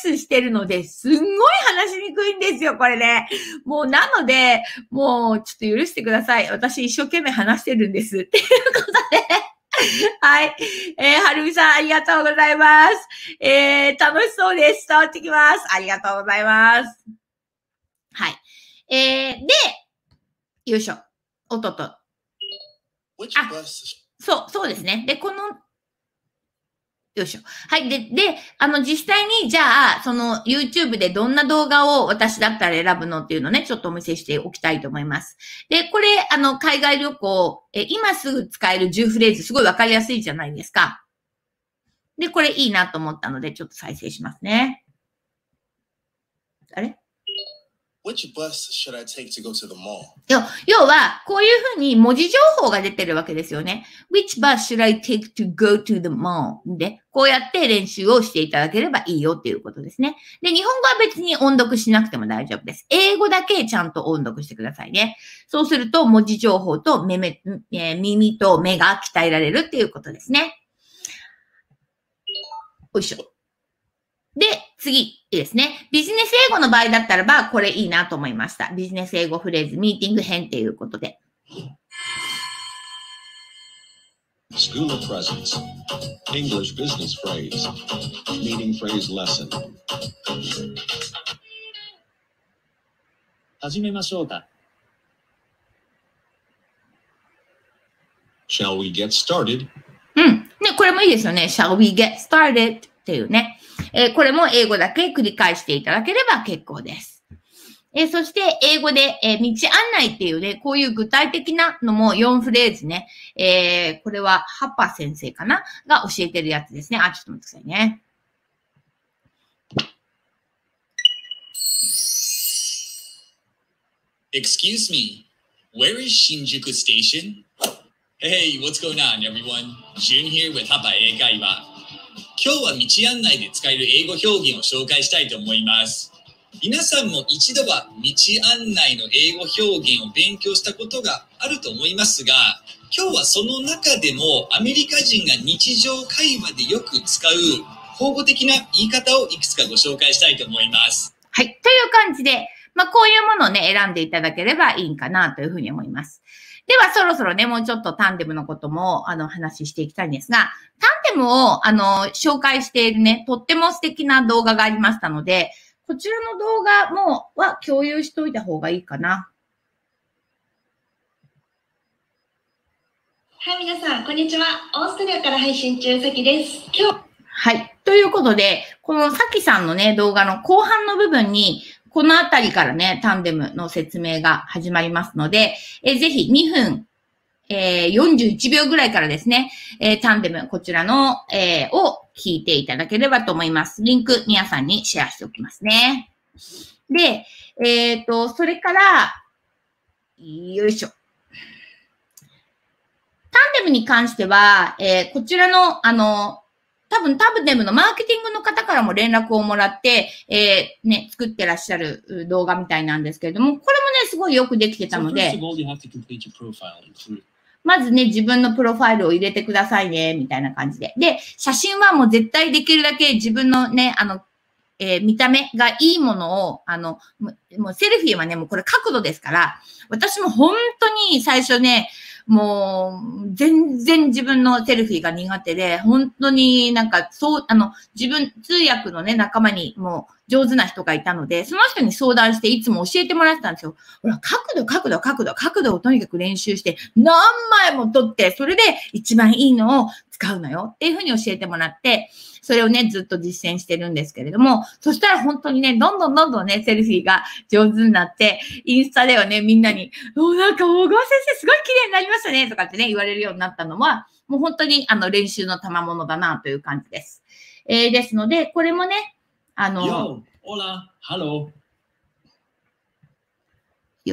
スピースしてるので、すんごい話しにくいんですよ、これね。もうなので、もうちょっと許してください。私一生懸命話してるんです。っていうことで。はい。えー、はるみさん、ありがとうございます。えー、楽しそうです。伝わってきます。ありがとうございます。はい。えー、で、よいしょ。おとと。あ、そう、そうですね。で、このよいしょ。はい。で、で、あの、実際に、じゃあ、その、YouTube でどんな動画を私だったら選ぶのっていうのね、ちょっとお見せしておきたいと思います。で、これ、あの、海外旅行、え、今すぐ使える10フレーズ、すごいわかりやすいじゃないですか。で、これいいなと思ったので、ちょっと再生しますね。あれ Which bus should I take to go to the mall? 要は、こういうふうに文字情報が出てるわけですよね。Which bus should I take to go to the mall? で、こうやって練習をしていただければいいよっていうことですね。で、日本語は別に音読しなくても大丈夫です。英語だけちゃんと音読してくださいね。そうすると、文字情報と目目、えー、耳と目が鍛えられるっていうことですね。よいしょ。で、次ですね。ビジネス英語の場合だったらば、これいいなと思いました。ビジネス英語フレーズ、ミーティング編っていうことで。School presence. English business phrase. Meeting phrase lesson. 始めましょうか。Shall we get started? うん。ね、これもいいですよね。Shall we get started? っていうね。えー、これも英語だけ繰り返していただければ結構です。えー、そして、英語で、えー、道案内っていうね、こういう具体的なのも4フレーズね。えー、これは、ハッパ先生かなが教えてるやつですね。あ、ちょっと待ってくださいね。Excuse me, where is Shinjuku Station? Hey, what's going on, everyone? Jun here with Hapa Eikaiba. 今日は道案内で使える英語表現を紹介したいと思います。皆さんも一度は道案内の英語表現を勉強したことがあると思いますが、今日はその中でもアメリカ人が日常会話でよく使う口語的な言い方をいくつかご紹介したいと思います。はい。という感じで、まあ、こういうものをね、選んでいただければいいんかなというふうに思います。では、そろそろね、もうちょっとタンデムのことも、あの、話していきたいんですが、タンデムを、あの、紹介しているね、とっても素敵な動画がありましたので、こちらの動画も、は共有しといた方がいいかな。はい、皆さん、こんにちは。オーストリアから配信中、さきです。今日。はい。ということで、このさきさんのね、動画の後半の部分に、このあたりからね、タンデムの説明が始まりますので、えー、ぜひ2分、えー、41秒ぐらいからですね、えー、タンデム、こちらの、えー、を聞いていただければと思います。リンク、皆さんにシェアしておきますね。で、えっ、ー、と、それから、よいしょ。タンデムに関しては、えー、こちらの、あの、多分タブデムのマーケティングの方からも連絡をもらって、えー、ね、作ってらっしゃる動画みたいなんですけれども、これもね、すごいよくできてたので、まずね、自分のプロファイルを入れてくださいね、みたいな感じで。で、写真はもう絶対できるだけ自分のね、あの、えー、見た目がいいものを、あの、もうセルフィーはね、もうこれ角度ですから、私も本当に最初ね、もう、全然自分のセルフィーが苦手で、本当になんか、そう、あの、自分、通訳のね、仲間にもう上手な人がいたので、その人に相談していつも教えてもらってたんですよ。ほら、角度、角度、角度、角度をとにかく練習して、何枚も撮って、それで一番いいのを使うのよっていうふうに教えてもらって、それをね、ずっと実践してるんですけれども、そしたら本当にね、どんどんどんどんね、セルフィーが上手になって、インスタではね、みんなに、おなんか大川先生すごい綺麗になりましたね、とかってね、言われるようになったのは、もう本当にあの練習の賜物だなという感じです。えー、ですので、これもね、あの、よ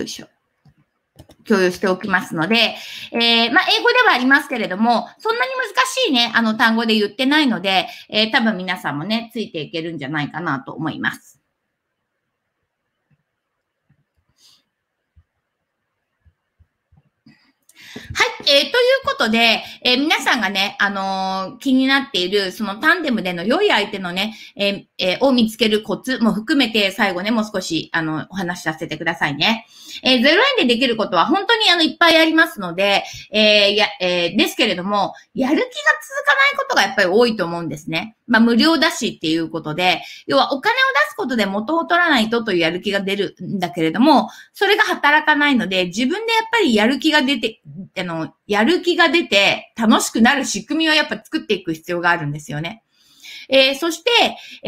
いしょ。共有しておきますので、えー、まあ、英語ではありますけれども、そんなに難しいね、あの単語で言ってないので、えー、多分皆さんもね、ついていけるんじゃないかなと思います。はい、えー、ということで、えー、皆さんがね、あのー、気になっている、そのタンデムでの良い相手のね、ええー、を見つけるコツも含めて、最後ね、もう少し、あの、お話しさせてくださいね。えー、0円でできることは本当にあの、いっぱいありますので、えー、や、えー、ですけれども、やる気が続かないことがやっぱり多いと思うんですね。まあ、無料だしっていうことで、要はお金を出すことで元を取らないとというやる気が出るんだけれども、それが働かないので、自分でやっぱりやる気が出て、あの、やる気が出て、楽しくなる仕組みをやっぱ作っていく必要があるんですよね。えー、そして、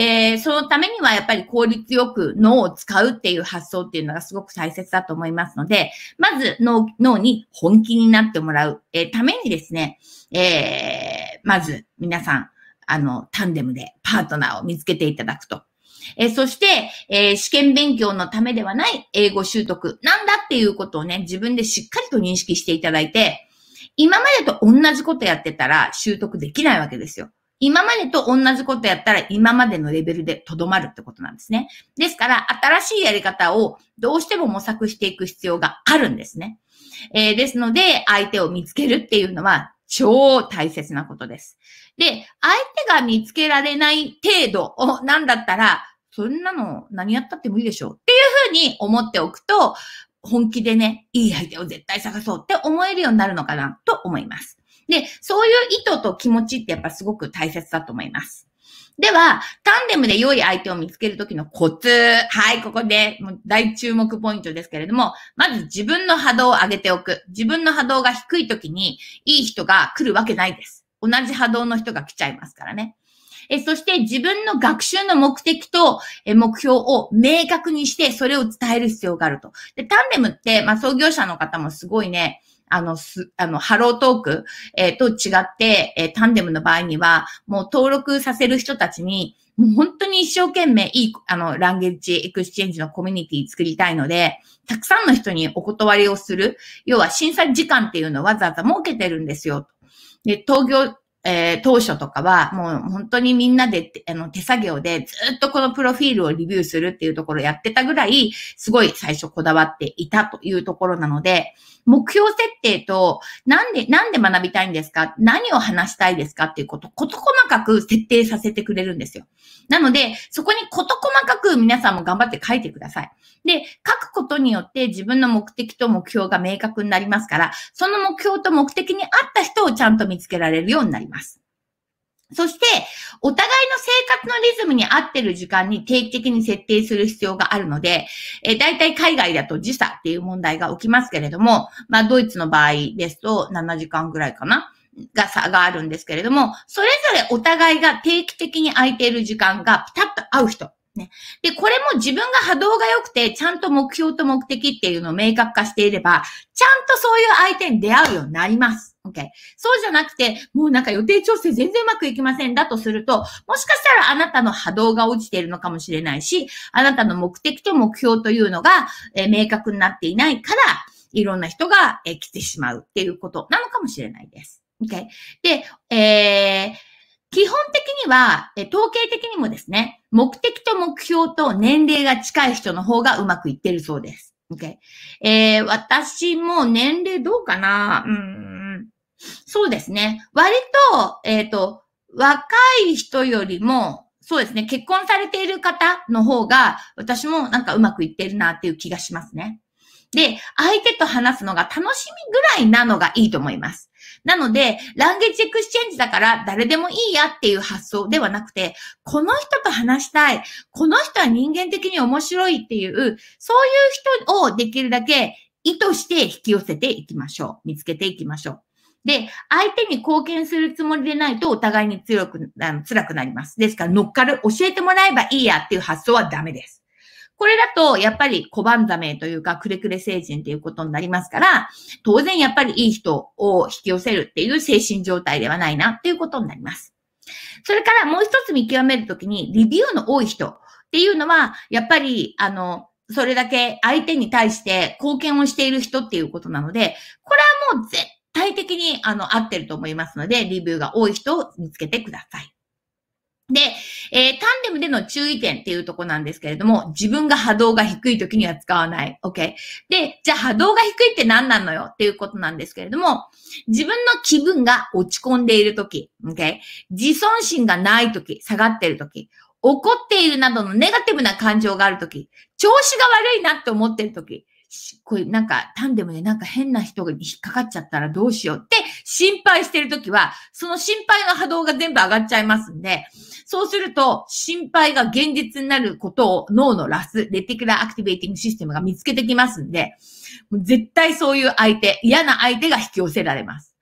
えー、そのためにはやっぱり効率よく脳を使うっていう発想っていうのがすごく大切だと思いますので、まず脳脳に本気になってもらう、えー、ためにですね、えまず皆さん、あの、タンデムでパートナーを見つけていただくと。えそして、えー、試験勉強のためではない英語習得なんだっていうことをね、自分でしっかりと認識していただいて、今までと同じことやってたら習得できないわけですよ。今までと同じことやったら今までのレベルでとどまるってことなんですね。ですから、新しいやり方をどうしても模索していく必要があるんですね。えー、ですので、相手を見つけるっていうのは超大切なことです。で、相手が見つけられない程度を、なんだったら、そんなの何やったってもいいでしょうっていうふうに思っておくと、本気でね、いい相手を絶対探そうって思えるようになるのかなと思います。で、そういう意図と気持ちってやっぱすごく大切だと思います。では、タンデムで良い相手を見つけるときのコツ。はい、ここでもう大注目ポイントですけれども、まず自分の波動を上げておく。自分の波動が低いときにいい人が来るわけないです。同じ波動の人が来ちゃいますからね。えそして自分の学習の目的とえ目標を明確にして、それを伝える必要があると。で、タンデムって、まあ、創業者の方もすごいね、あの、す、あの、ハロートーク、えー、と違って、えー、タンデムの場合には、もう登録させる人たちに、もう本当に一生懸命いい、あの、ランゲージエクスチェンジのコミュニティ作りたいので、たくさんの人にお断りをする。要は審査時間っていうのをわざわざ設けてるんですよ。で、東京、えー、当初とかは、もう本当にみんなで、あの、手作業でずっとこのプロフィールをリビューするっていうところやってたぐらい、すごい最初こだわっていたというところなので、目標設定と、なんで、なんで学びたいんですか何を話したいですかっていうことこと細かく設定させてくれるんですよ。なので、そこにこと細かく皆さんも頑張って書いてください。で、書くことによって自分の目的と目標が明確になりますから、その目標と目的に合った人をちゃんと見つけられるようになります。ます。そして、お互いの生活のリズムに合ってる時間に定期的に設定する必要があるので、えー、大体海外だと時差っていう問題が起きますけれども、まあドイツの場合ですと7時間ぐらいかな。が差があるんですけれども、それぞれお互いが定期的に空いている時間がピタッと合う人ね。で、これも自分が波動が良くて、ちゃんと目標と目的っていうのを明確化していれば、ちゃんとそういう相手に出会うようになります。OK。そうじゃなくて、もうなんか予定調整全然うまくいきませんだとすると、もしかしたらあなたの波動が落ちているのかもしれないし、あなたの目的と目標というのが、えー、明確になっていないから、いろんな人が、えー、来てしまうっていうことなのかもしれないです。OK。で、えー、基本的には、え統計的にもですね、目的と目標と年齢が近い人の方がうまくいってるそうです。Okay、えー、私も年齢どうかなうん。そうですね。割と、えっ、ー、と、若い人よりも、そうですね、結婚されている方の方が、私もなんかうまくいってるなっていう気がしますね。で、相手と話すのが楽しみぐらいなのがいいと思います。なので、ランゲージエクスチェンジだから誰でもいいやっていう発想ではなくて、この人と話したい、この人は人間的に面白いっていう、そういう人をできるだけ意図して引き寄せていきましょう。見つけていきましょう。で、相手に貢献するつもりでないとお互いに強く、あの辛くなります。ですから、乗っかる、教えてもらえばいいやっていう発想はダメです。これだと、やっぱり小んザめというか、くれくれ成人っていうことになりますから、当然やっぱりいい人を引き寄せるっていう精神状態ではないなっていうことになります。それからもう一つ見極めるときに、リビューの多い人っていうのは、やっぱり、あの、それだけ相手に対して貢献をしている人っていうことなので、これはもう絶対的に、あの、合ってると思いますので、リビューが多い人を見つけてください。で、えー、タンデムでの注意点っていうとこなんですけれども、自分が波動が低い時には使わない。OK。で、じゃあ波動が低いって何なのよっていうことなんですけれども、自分の気分が落ち込んでいる時、OK。自尊心がない時、下がってる時、怒っているなどのネガティブな感情がある時、調子が悪いなって思ってる時、こういうなんかタンデムでなんか変な人に引っかかっちゃったらどうしようって心配してる時は、その心配の波動が全部上がっちゃいますんで、そうすると、心配が現実になることを脳のラス、レティクラアクティベーティングシステムが見つけてきますんで、絶対そういう相手、嫌な相手が引き寄せられます。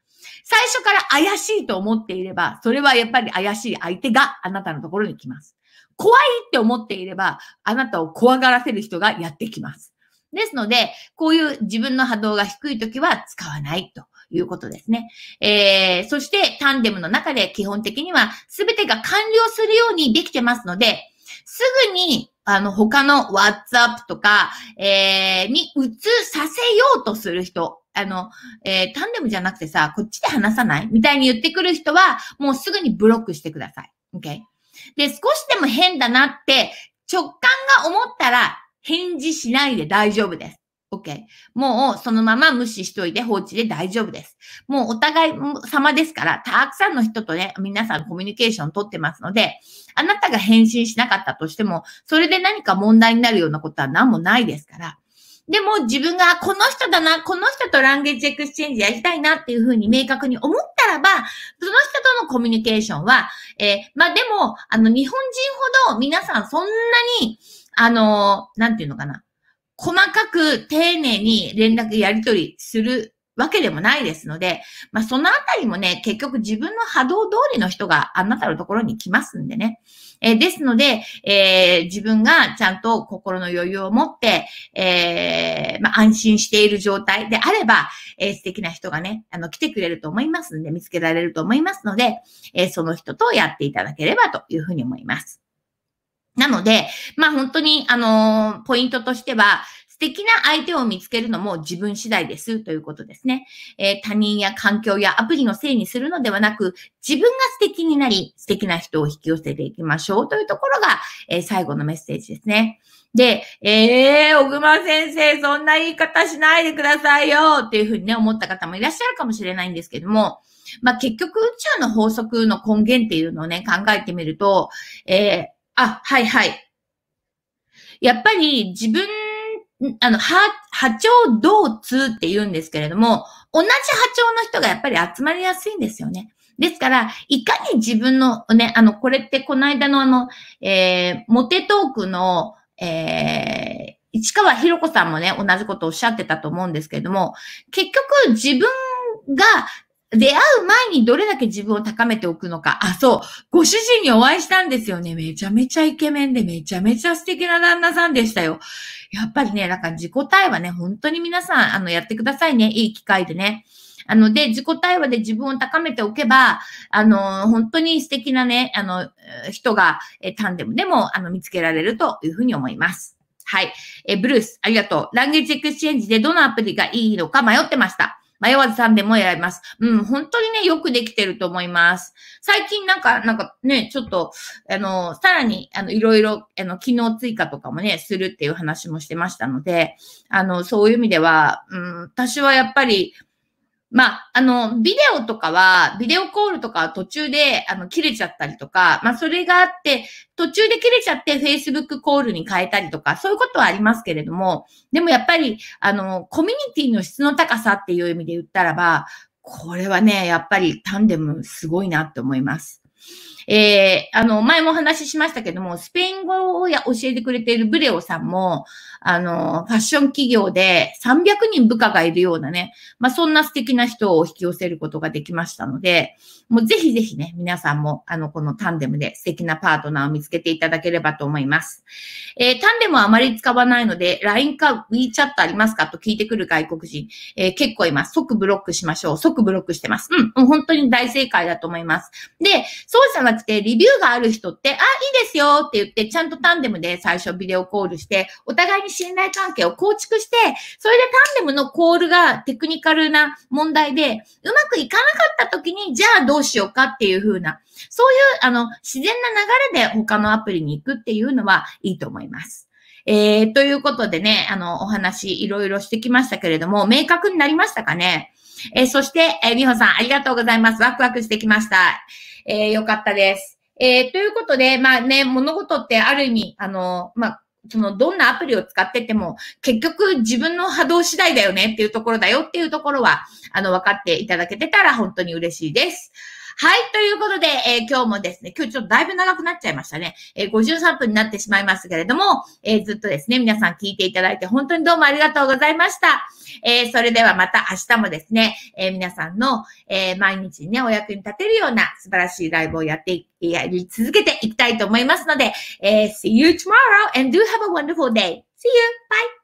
最初から怪しいと思っていれば、それはやっぱり怪しい相手があなたのところに来ます。怖いって思っていれば、あなたを怖がらせる人がやってきます。ですので、こういう自分の波動が低い時は使わないと。いうことですね。えー、そして、タンデムの中で基本的には全てが完了するようにできてますので、すぐに、あの、他の WhatsApp とか、えー、に移させようとする人、あの、えー、タンデムじゃなくてさ、こっちで話さないみたいに言ってくる人は、もうすぐにブロックしてください。OK? で、少しでも変だなって、直感が思ったら、返事しないで大丈夫です。OK。もうそのまま無視しといて放置で大丈夫です。もうお互い様ですから、たくさんの人とね、皆さんコミュニケーション取ってますので、あなたが返信しなかったとしても、それで何か問題になるようなことは何もないですから。でも自分がこの人だな、この人とランゲージエクスチェンジやりたいなっていうふうに明確に思ったらば、その人とのコミュニケーションは、えー、まあでも、あの日本人ほど皆さんそんなに、あのー、なんていうのかな。細かく丁寧に連絡やり取りするわけでもないですので、まあ、そのあたりもね、結局自分の波動通りの人があなたのところに来ますんでね。えー、ですので、えー、自分がちゃんと心の余裕を持って、えー、まあ、安心している状態であれば、え素敵な人がね、あの、来てくれると思いますんで、見つけられると思いますので、えその人とやっていただければというふうに思います。なので、まあ本当に、あのー、ポイントとしては、素敵な相手を見つけるのも自分次第ですということですね。えー、他人や環境やアプリのせいにするのではなく、自分が素敵になり、素敵な人を引き寄せていきましょうというところが、えー、最後のメッセージですね。で、えー、小熊先生、そんな言い方しないでくださいよっていうふうにね、思った方もいらっしゃるかもしれないんですけども、まあ、結局宇宙の法則の根源っていうのをね、考えてみると、えーあ、はいはい。やっぱり自分、あの、波、波長同通って言うんですけれども、同じ波長の人がやっぱり集まりやすいんですよね。ですから、いかに自分のね、あの、これってこの間のあの、えー、モテトークの、えー、市川博子さんもね、同じことをおっしゃってたと思うんですけれども、結局自分が出会う前にどれだけ自分を高めておくのか。あ、そう。ご主人にお会いしたんですよね。めちゃめちゃイケメンで、めちゃめちゃ素敵な旦那さんでしたよ。やっぱりね、なんか自己対話ね、本当に皆さん、あの、やってくださいね。いい機会でね。あの、で、自己対話で自分を高めておけば、あの、本当に素敵なね、あの、人が、え、タンデムでも、あの、見つけられるというふうに思います。はい。え、ブルース、ありがとう。ランゲージエクスチェンジでどのアプリがいいのか迷ってました。迷わず3でも選びます。うん、本当にね、よくできてると思います。最近なんか、なんかね、ちょっと、あの、さらに、あの、いろいろ、あの、機能追加とかもね、するっていう話もしてましたので、あの、そういう意味では、うん、私はやっぱり、まあ、あの、ビデオとかは、ビデオコールとかは途中で、あの、切れちゃったりとか、まあ、それがあって、途中で切れちゃって Facebook コールに変えたりとか、そういうことはありますけれども、でもやっぱり、あの、コミュニティの質の高さっていう意味で言ったらば、これはね、やっぱりタンデムすごいなって思います。えー、あの、前もお話ししましたけども、スペイン語を教えてくれているブレオさんも、あの、ファッション企業で300人部下がいるようなね、まあ、そんな素敵な人を引き寄せることができましたので、もうぜひぜひね、皆さんも、あの、このタンデムで素敵なパートナーを見つけていただければと思います。えー、タンデムはあまり使わないので、LINE か WeChat ありますかと聞いてくる外国人、えー、結構います。即ブロックしましょう。即ブロックしてます。うん、本当に大正解だと思います。で、そうじゃなくて、リビューがある人って、あ、いいですよって言って、ちゃんとタンデムで最初ビデオコールして、お互いに信頼関係を構築して、それでタンデムのコールがテクニカルな問題で、うまくいかなかった時に、じゃあどうしようかっていう風な、そういう、あの、自然な流れで他のアプリに行くっていうのはいいと思います。えー、ということでね、あの、お話いろいろしてきましたけれども、明確になりましたかねえー、そして、えー、ほさん、ありがとうございます。ワクワクしてきました。えー、よかったです。えということで、まあね、物事ってある意味、あの、まあ、その、どんなアプリを使ってても、結局自分の波動次第だよねっていうところだよっていうところは、あの、分かっていただけてたら本当に嬉しいです。はい、ということで、えー、今日もですね、今日ちょっとだいぶ長くなっちゃいましたね。えー、53分になってしまいますけれども、えー、ずっとですね、皆さん聞いていただいて本当にどうもありがとうございました。えー、それではまた明日もですね、え皆さんの、え毎日ね、お役に立てるような素晴らしいライブをやってやり続けていきたいと思いますので、え see you tomorrow and do have a wonderful day. See you! Bye!